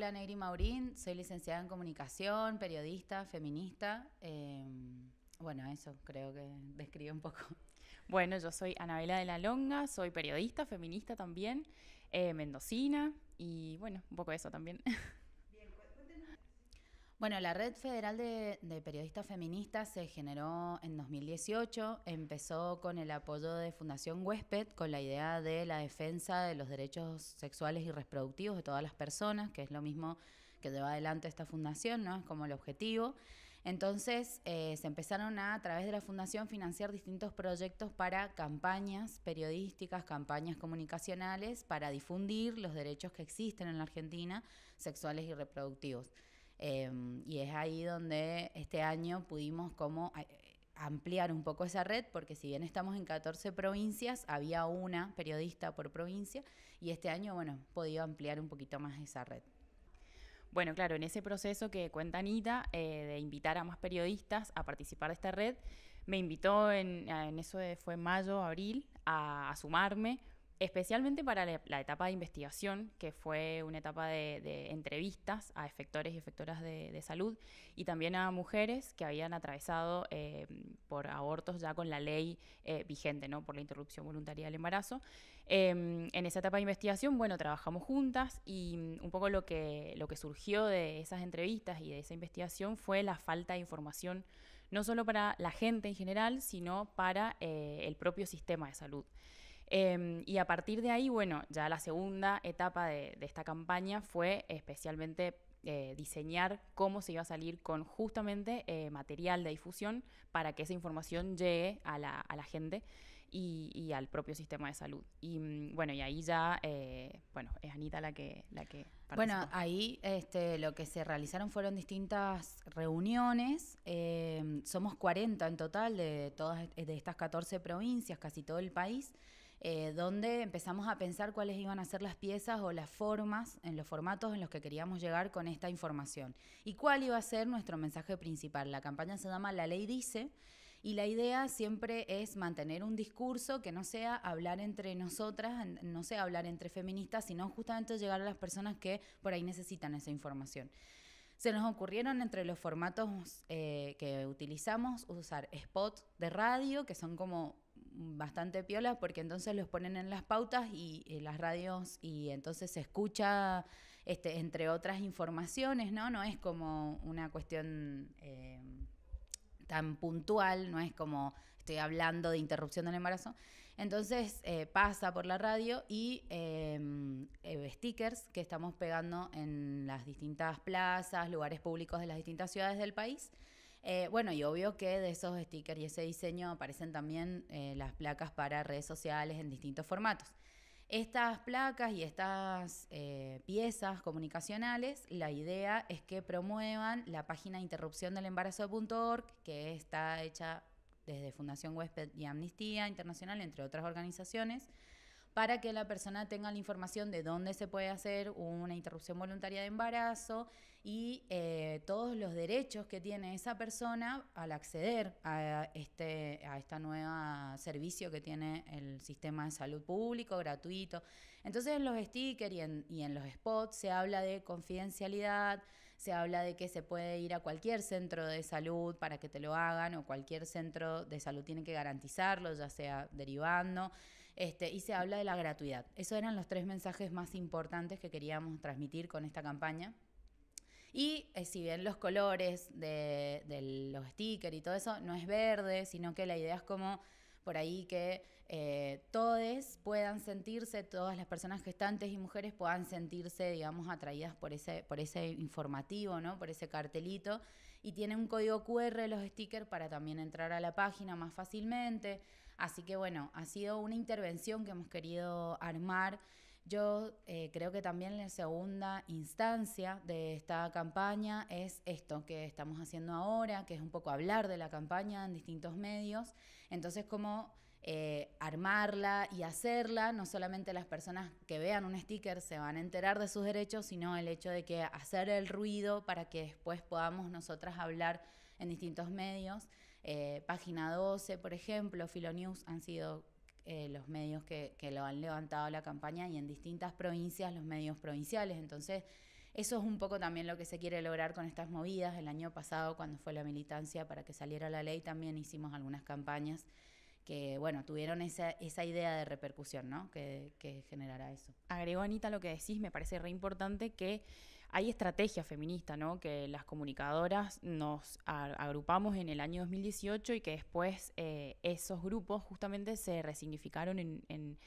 Hola, Negri Maurín, soy licenciada en comunicación, periodista, feminista. Em, bueno, eso creo que describe un poco. Bueno, yo soy Anabela de la Longa, soy periodista, feminista también, eh, mendocina y bueno, un poco eso también. Bueno, la Red Federal de, Periodistas Feministas se generó en 2018, empezó con el apoyo de Fundación Huésped, con la idea de la defensa de los derechos sexuales y reproductivos de todas las personas, que es lo mismo que lleva adelante esta fundación, ¿no? Es como el objetivo. Entonces eh, se empezaron a, a través de la fundación, financiar distintos proyectos para campañas periodísticas, campañas comunicacionales, para difundir los derechos que existen en la Argentina, sexuales y reproductivos. Em, y es ahí donde este año pudimos como eh, ampliar un poco esa red, porque si bien estamos en 14 provincias, había una periodista por provincia y este año, bueno, he podido ampliar un poquito más esa red. Bueno, claro, en ese proceso que cuenta Anita eh, de invitar a más periodistas a participar de esta red, me invitó en, eso fue mayo, abril, a, sumarme especialmente para la, etapa de investigación, que fue una etapa de, entrevistas a efectores y efectoras de, salud, y también a mujeres que habían atravesado eh, por abortos ya con la ley eh, vigente, ¿no? por la interrupción voluntaria del embarazo. Em, en esa etapa de investigación, bueno, trabajamos juntas y mm, un poco lo que, lo que surgió de esas entrevistas y de esa investigación fue la falta de información no solo para la gente en general, sino para eh, el propio sistema de salud. Em, y a partir de ahí, bueno, ya la segunda etapa de, esta campaña fue especialmente eh, diseñar cómo se iba a salir con justamente eh, material de difusión para que esa información llegue a la, a la gente y, al propio sistema de salud. Y mm, bueno, y ahí ya, eh, bueno, es Anita la que... La que bueno, ahí este, lo que se realizaron fueron distintas reuniones, em, somos 40 en total de todas de estas 14 provincias, casi todo el país. Eh, donde empezamos a pensar cuáles iban a ser las piezas o las formas, en los formatos en los que queríamos llegar con esta información y cuál iba a ser nuestro mensaje principal. La campaña se llama La ley dice. Y la idea siempre es mantener un discurso que no sea hablar entre nosotras, no sea hablar entre feministas, sino justamente llegar a las personas que por ahí necesitan esa información. Se nos ocurrieron entre los formatos eh, que utilizamos usar spots de radio, que son como bastante piola porque entonces los ponen en las pautas y, eh, las radios y entonces se escucha, este, entre otras informaciones, ¿no? No es como una cuestión eh, tan puntual, no es como estoy hablando de interrupción del embarazo. Entonces eh, pasa por la radio y em, stickers que estamos pegando en las distintas plazas, lugares públicos de las distintas ciudades del país eh, bueno, y obvio que de esos stickers y ese diseño aparecen también eh, las placas para redes sociales en distintos formatos. Estas placas y estas eh, piezas comunicacionales, la idea es que promuevan la página interrupción del embarazo.org, que está hecha desde Fundación Huésped y Amnistía Internacional, entre otras organizaciones, para que la persona tenga la información de dónde se puede hacer una interrupción voluntaria de embarazo y eh, todos los derechos que tiene esa persona al acceder a este a esta nueva servicio que tiene el sistema de salud público gratuito. Entonces en los stickers y en, y en los spots se habla de confidencialidad, se habla de que se puede ir a cualquier centro de salud para que te lo hagan o cualquier centro de salud tiene que garantizarlo, ya sea derivando. Este, y se habla de la gratuidad. Esos eran los tres mensajes más importantes que queríamos transmitir con esta campaña. Y eh, si bien los colores de, los stickers y todo eso no es verde, sino que la idea es como por ahí que eh, todos puedan sentirse, todas las personas gestantes y mujeres puedan sentirse, digamos, atraídas por ese, por ese informativo, ¿no? Por ese cartelito. Y tiene un código QR los stickers para también entrar a la página más fácilmente. Así que bueno, ha sido una intervención que hemos querido armar. Yo eh, creo que también la segunda instancia de esta campaña es esto que estamos haciendo ahora, que es un poco hablar de la campaña en distintos medios. Entonces, como eh, armarla y hacerla, no solamente las personas que vean un sticker se van a enterar de sus derechos, sino el hecho de que hacer el ruido para que después podamos nosotras hablar en distintos medios. Eh, página 12, por ejemplo, Filonews han sido eh, los medios que, lo han levantado la campaña y en distintas provincias los medios provinciales. Entonces, eso es un poco también lo que se quiere lograr con estas movidas. El año pasado, cuando fue la militancia para que saliera la ley, también hicimos algunas campañas que, bueno, tuvieron esa, idea de repercusión, ¿no? Que, que generara eso. Agregó, Anita, lo que decís, me parece re importante que hay estrategia feminista, ¿no? Que las comunicadoras nos agrupamos en el año 2018 y que después eh, esos grupos justamente se resignificaron en,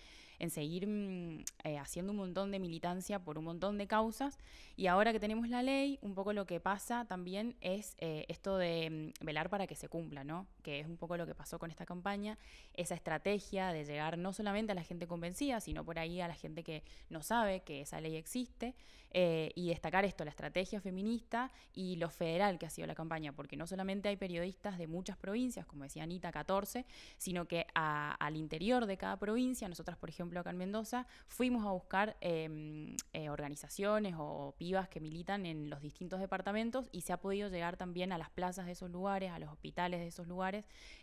seguir mm, eh, haciendo un montón de militancia por un montón de causas. Y ahora que tenemos la ley, un poco lo que pasa también es eh, esto de mm, velar para que se cumpla, ¿no? que es un poco lo que pasó con esta campaña, esa estrategia de llegar no solamente a la gente convencida, sino por ahí a la gente que no sabe que esa ley existe, eh, y destacar esto, la estrategia feminista y lo federal que ha sido la campaña, porque no solamente hay periodistas de muchas provincias, como decía Anita, 14, sino que al interior de cada provincia, nosotras, por ejemplo, acá en Mendoza, fuimos a buscar em, eh, organizaciones o pibas que militan en los distintos departamentos y se ha podido llegar también a las plazas de esos lugares, a los hospitales de esos lugares,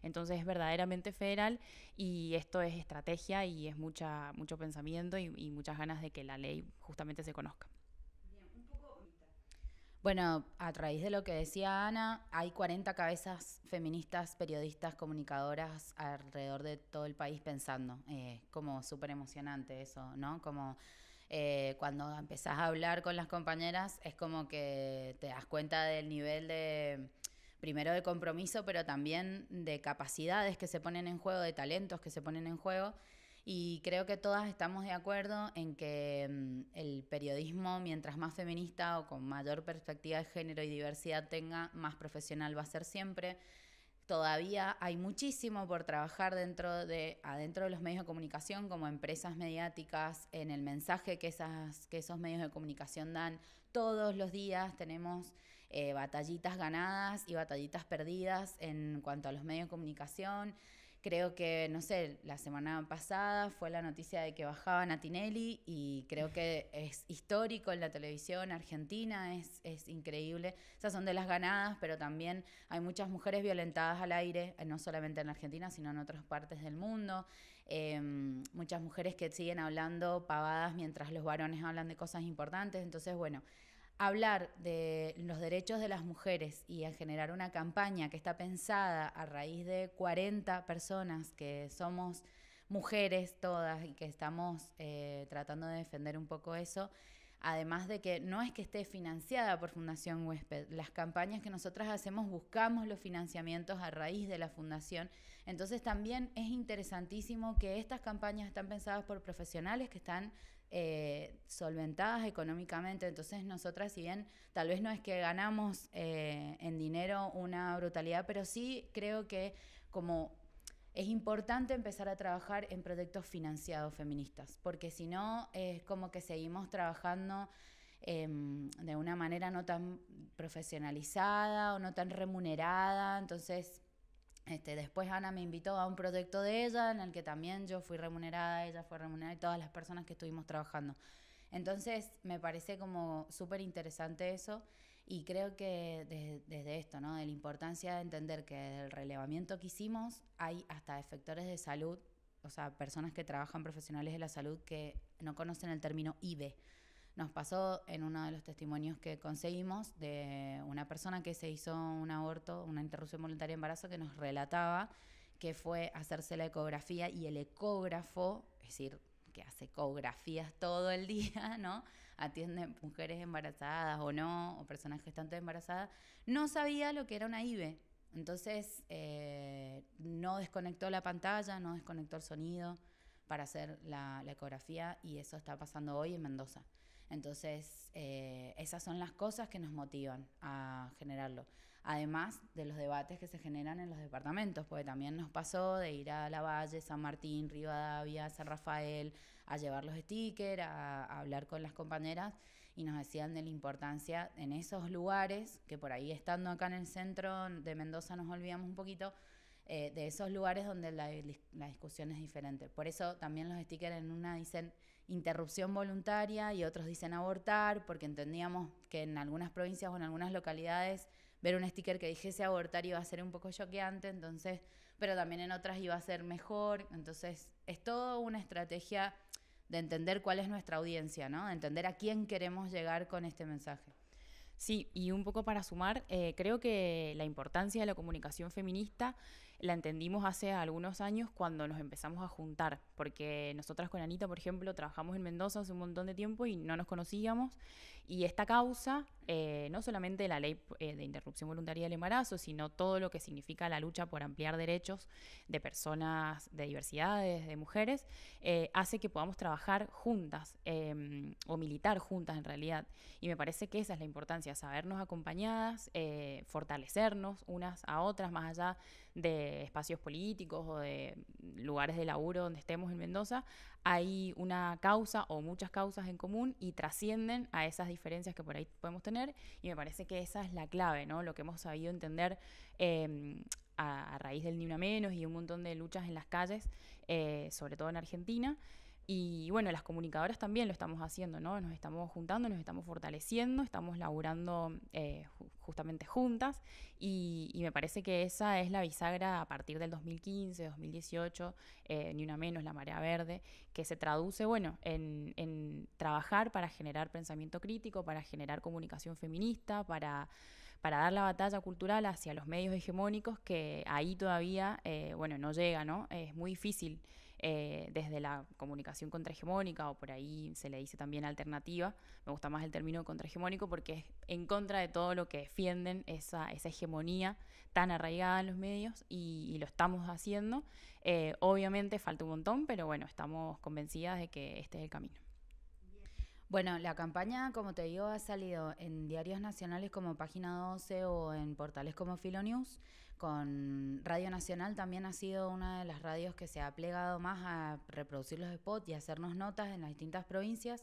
entonces es verdaderamente federal y esto es estrategia y es mucha, mucho pensamiento y, muchas ganas de que la ley justamente se conozca. Bueno, a raíz de lo que decía Ana, hay 40 cabezas feministas, periodistas, comunicadoras alrededor de todo el país pensando. Eh, como súper emocionante eso, ¿no? Como eh, cuando empezás a hablar con las compañeras, es como que te das cuenta del nivel de primero de compromiso, pero también de capacidades que se ponen en juego, de talentos que se ponen en juego. Y creo que todas estamos de acuerdo en que mm, el periodismo, mientras más feminista o con mayor perspectiva de género y diversidad tenga, más profesional va a ser siempre. Todavía hay muchísimo por trabajar dentro de, adentro de los medios de comunicación, como empresas mediáticas, en el mensaje que, esas, que esos medios de comunicación dan. Todos los días tenemos eh, batallitas ganadas y batallitas perdidas en cuanto a los medios de comunicación. Creo que, no sé, la semana pasada fue la noticia de que bajaban a Tinelli y creo que es histórico en la televisión argentina, es, es increíble. Esas son de las ganadas, pero también hay muchas mujeres violentadas al aire, eh, no solamente en Argentina, sino en otras partes del mundo. Em, muchas mujeres que siguen hablando pavadas mientras los varones hablan de cosas importantes. Entonces, bueno, hablar de los derechos de las mujeres y a generar una campaña que está pensada a raíz de 40 personas que somos mujeres todas y que estamos eh, tratando de defender un poco eso. Además de que no es que esté financiada por Fundación Huésped, las campañas que nosotras hacemos buscamos los financiamientos a raíz de la fundación. Entonces también es interesantísimo que estas campañas están pensadas por profesionales que están eh, solventadas económicamente. Entonces nosotras, si bien tal vez no es que ganamos eh, en dinero una brutalidad, pero sí creo que como es importante empezar a trabajar en proyectos financiados feministas, porque si no es como que seguimos trabajando em, de una manera no tan profesionalizada o no tan remunerada, entonces este, después Ana me invitó a un proyecto de ella en el que también yo fui remunerada, ella fue remunerada y todas las personas que estuvimos trabajando. Entonces me parece como súper interesante eso y creo que desde, esto, ¿no? De la importancia de entender que el relevamiento que hicimos hay hasta efectores de salud, o sea, personas que trabajan profesionales de la salud que no conocen el término IBE nos pasó en uno de los testimonios que conseguimos de una persona que se hizo un aborto, una interrupción voluntaria de embarazo, que nos relataba que fue hacerse la ecografía y el ecógrafo, es decir, que hace ecografías todo el día, ¿no? Atiende mujeres embarazadas o no, o personas gestantes embarazadas, no sabía lo que era una IVE. Entonces, eh, no desconectó la pantalla, no desconectó el sonido para hacer la ecografía y eso está pasando hoy en Mendoza. Entonces, eh, esas son las cosas que nos motivan a generarlo. Además de los debates que se generan en los departamentos, porque también nos pasó de ir a La Valle, San Martín, Rivadavia, San Rafael, a llevar los stickers, a, hablar con las compañeras y nos decían de la importancia en esos lugares, que por ahí estando acá en el centro de Mendoza nos olvidamos un poquito, eh, de esos lugares donde la, la, discusión es diferente. Por eso también los stickers en una dicen interrupción voluntaria y otros dicen abortar, porque entendíamos que en algunas provincias o en algunas localidades ver un sticker que dijese abortar iba a ser un poco choqueante, entonces, pero también en otras iba a ser mejor, entonces es toda una estrategia de entender cuál es nuestra audiencia, ¿no? entender a quién queremos llegar con este mensaje. Sí, y un poco para sumar, eh, creo que la importancia de la comunicación feminista la entendimos hace algunos años cuando nos empezamos a juntar, porque nosotras con Anita, por ejemplo, trabajamos en Mendoza hace un montón de tiempo y no nos conocíamos y esta causa, eh, no solamente la ley eh, de interrupción voluntaria del embarazo, sino todo lo que significa la lucha por ampliar derechos de personas de diversidades, de mujeres, eh, hace que podamos trabajar juntas em, o militar juntas en realidad. Y me parece que esa es la importancia, sabernos acompañadas, fortalecernos unas a otras, más allá de espacios políticos o de lugares de laburo donde estemos en Mendoza, hay una causa o muchas causas en común y trascienden a esas diferencias que por ahí podemos tener. Y me parece que esa es la clave, ¿no? Lo que hemos sabido entender em, a, raíz del Ni Una Menos y un montón de luchas en las calles, eh, sobre todo en Argentina, y bueno, las comunicadoras también lo estamos haciendo, ¿no? Nos estamos juntando, nos estamos fortaleciendo, estamos laburando eh, justamente juntas y, me parece que esa es la bisagra a partir del 2015, 2018, eh, ni una menos, la marea verde, que se traduce, bueno, en, trabajar para generar pensamiento crítico, para generar comunicación feminista, para para dar la batalla cultural hacia los medios hegemónicos que ahí todavía, eh, bueno, no llega, ¿no? Es muy difícil eh, desde la comunicación contrahegemónica o por ahí se le dice también alternativa. Me gusta más el término contrahegemónico porque es en contra de todo lo que defienden esa, esa hegemonía tan arraigada en los medios y, lo estamos haciendo. Eh, obviamente falta un montón, pero bueno, estamos convencidas de que este es el camino. Bueno, la campaña, como te digo, ha salido en diarios nacionales como Página 12 o en portales como Filonews. Con Radio Nacional también ha sido una de las radios que se ha plegado más a reproducir los spots y hacernos notas en las distintas provincias.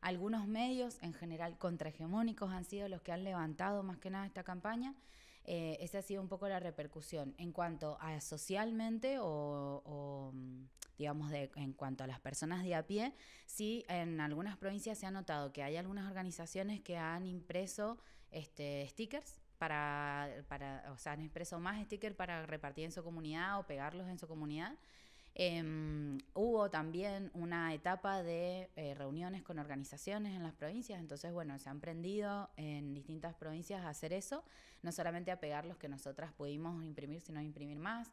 Algunos medios, en general contrahegemónicos, han sido los que han levantado más que nada esta campaña. Eh, esa ha sido un poco la repercusión. En cuanto a socialmente o, o mm, digamos, de, en cuanto a las personas de a pie, sí en algunas provincias se ha notado que hay algunas organizaciones que han impreso este, stickers para, para, o sea, han impreso más stickers para repartir en su comunidad o pegarlos en su comunidad. Em, hubo también una etapa de eh, reuniones con organizaciones en las provincias, entonces, bueno, se han prendido en distintas provincias a hacer eso, no solamente a pegar los que nosotras pudimos imprimir, sino a imprimir más.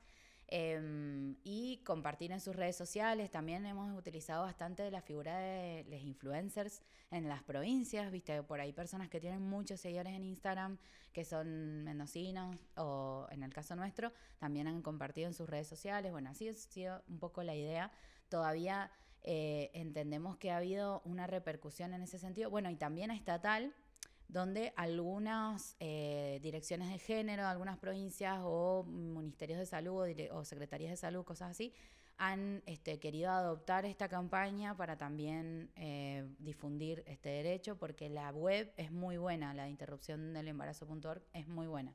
Em, y compartir en sus redes sociales. También hemos utilizado bastante de la figura de los influencers en las provincias, viste, por ahí personas que tienen muchos seguidores en Instagram, que son mendocinos o en el caso nuestro, también han compartido en sus redes sociales. Bueno, así ha sido un poco la idea. Todavía eh, entendemos que ha habido una repercusión en ese sentido. Bueno, y también estatal donde algunas eh, direcciones de género, algunas provincias o ministerios de salud o, secretarías de salud, cosas así, han este, querido adoptar esta campaña para también eh, difundir este derecho, porque la web es muy buena, la interrupción del embarazo.org es muy buena.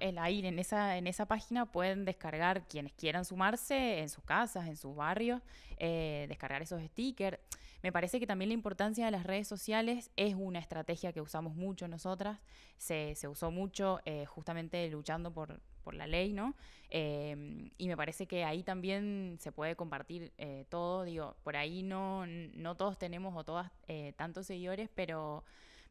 El aire en esa, en esa página pueden descargar quienes quieran sumarse en sus casas, en sus barrios, eh, descargar esos stickers. Me parece que también la importancia de las redes sociales es una estrategia que usamos mucho nosotras, se, se usó mucho eh, justamente luchando por, por la ley, ¿no? Eh, y me parece que ahí también se puede compartir eh, todo, digo, por ahí no, no todos tenemos o todas tantos seguidores, pero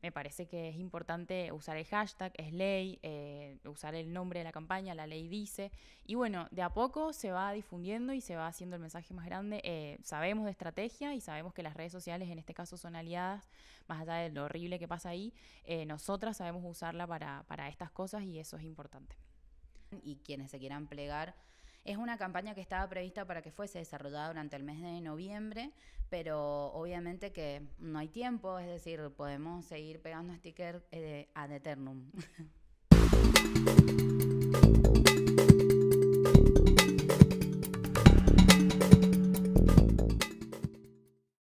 me parece que es importante usar el hashtag, es ley, eh, usar el nombre de la campaña, la ley dice. Y bueno, de a poco se va difundiendo y se va haciendo el mensaje más grande. Eh, sabemos de estrategia y sabemos que las redes sociales en este caso son aliadas, más allá de lo horrible que pasa ahí. Eh, nosotras sabemos usarla para, para estas cosas y eso es importante. Y quienes se quieran plegar es una campaña que estaba prevista para que fuese desarrollada durante el mes de noviembre, pero obviamente que no hay tiempo, es decir, podemos seguir pegando stickers eh, ad eternum.